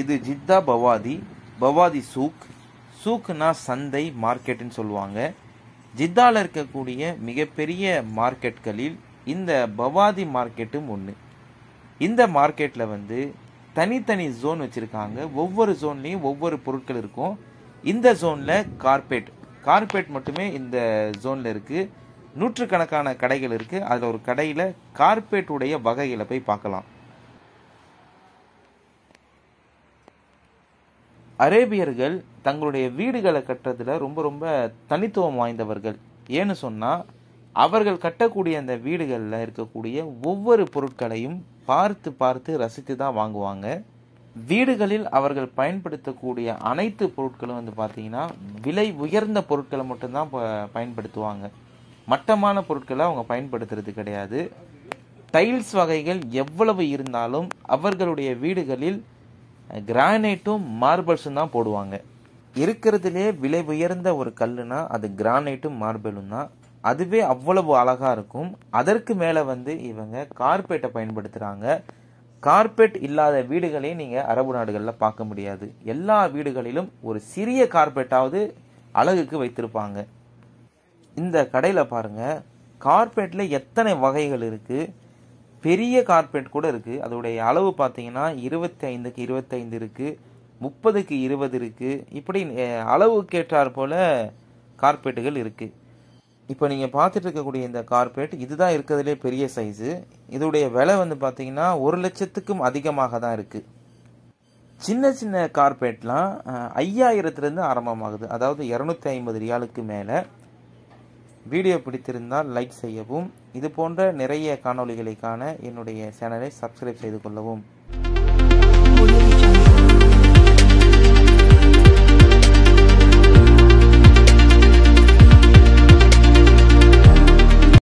இது ஜித்தா பவாதி பவாதி சூக் சூக்குனா சந்தை மார்க்கெட்டுன்னு சொல்லுவாங்க ஜித்தாவில் இருக்கக்கூடிய மிகப்பெரிய மார்க்கெட்களில் இந்த பவாதி மார்க்கெட்டும் ஒன்று இந்த மார்க்கெட்டில் வந்து தனித்தனி ஜோன் வச்சுருக்காங்க ஒவ்வொரு ஜோன்லேயும் ஒவ்வொரு பொருட்கள் இருக்கும் இந்த ஜோனில் கார்பேட் கார்பேட் மட்டுமே இந்த ஜோனில் இருக்குது நூற்றுக்கணக்கான கடைகள் இருக்குது அதில் ஒரு கடையில் கார்பேட்டுடைய வகைகளை போய் பார்க்கலாம் அரேபியர்கள் தங்களுடைய வீடுகளை கட்டுறதுல ரொம்ப ரொம்ப தனித்துவம் வாய்ந்தவர்கள் ஏன்னு சொன்னால் அவர்கள் கட்டக்கூடிய அந்த வீடுகளில் இருக்கக்கூடிய ஒவ்வொரு பொருட்களையும் பார்த்து பார்த்து ரசித்து தான் வாங்குவாங்க வீடுகளில் அவர்கள் பயன்படுத்தக்கூடிய அனைத்து பொருட்களும் வந்து பார்த்தீங்கன்னா விலை உயர்ந்த பொருட்களை மட்டும்தான் பயன்படுத்துவாங்க மட்டமான பொருட்களை அவங்க பயன்படுத்துறது கிடையாது டைல்ஸ் வகைகள் எவ்வளவு இருந்தாலும் அவர்களுடைய வீடுகளில் கிரானைட்டும் மார்பிள்ஸும் தான் போடுவாங்க இருக்கிறதுலே விலை உயர்ந்த ஒரு கல்லுனா அது கிரானைட்டும் மார்பிளும் தான் அதுவே அவ்வளவு அழகாக இருக்கும் அதற்கு மேலே வந்து இவங்க கார்பெட்டை பயன்படுத்துகிறாங்க கார்பெட் இல்லாத வீடுகளே நீங்கள் அரபு நாடுகளில் பார்க்க முடியாது எல்லா வீடுகளிலும் ஒரு சிறிய கார்பெட்டாவது அழகுக்கு வைத்திருப்பாங்க இந்த கடையில் பாருங்கள் கார்பெட்டில் எத்தனை வகைகள் இருக்குது பெரிய கார்பெட் கூட இருக்குது அதோடைய அளவு பார்த்தீங்கன்னா இருபத்தி ஐந்துக்கு இருபத்தைந்து இருக்குது முப்பதுக்கு இருபது இருக்குது இப்படி அளவுக்கேற்றார் போல் கார்பெட்டுகள் இருக்குது இப்போ நீங்கள் பார்த்துட்டு இருக்கக்கூடிய இந்த கார்பெட் இதுதான் இருக்கிறதுலே பெரிய சைஸு இதோடைய விலை வந்து பார்த்தீங்கன்னா ஒரு லட்சத்துக்கும் அதிகமாக தான் இருக்குது சின்ன சின்ன கார்பெட்லாம் ஐயாயிரத்துலேருந்து ஆரம்பமாகுது அதாவது இரநூத்தி ஐம்பது ரியாலுக்கு மேலே வீடியோ பிடித்திருந்தால் லைக் செய்யவும் இது போன்ற நிறைய காணொளிகளை காண என்னுடைய சேனலை சப்ஸ்கிரைப் செய்து கொள்ளவும்